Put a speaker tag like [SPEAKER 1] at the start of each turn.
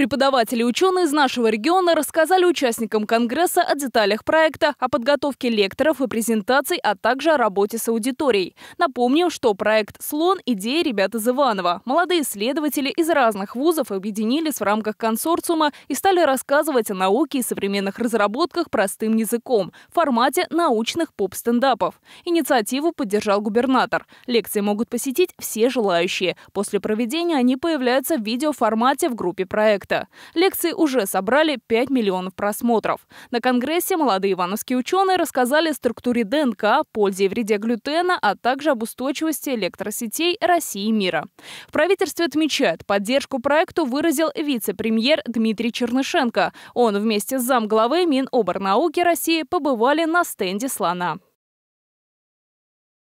[SPEAKER 1] Преподаватели и ученые из нашего региона рассказали участникам Конгресса о деталях проекта, о подготовке лекторов и презентаций, а также о работе с аудиторией. Напомню, что проект «Слон» – идея ребят из Иванова. Молодые исследователи из разных вузов объединились в рамках консорциума и стали рассказывать о науке и современных разработках простым языком в формате научных поп-стендапов. Инициативу поддержал губернатор. Лекции могут посетить все желающие. После проведения они появляются в видеоформате в группе проекта проекта. Лекции уже собрали 5 миллионов просмотров. На конгрессе молодые ивановские ученые рассказали о структуре ДНК, пользе и вреде глютена, а также об устойчивости электросетей России и мира. В правительстве отмечают, поддержку проекту выразил вице-премьер Дмитрий Чернышенко. Он вместе с замглавы Миноборнауки России побывали на стенде «Слона».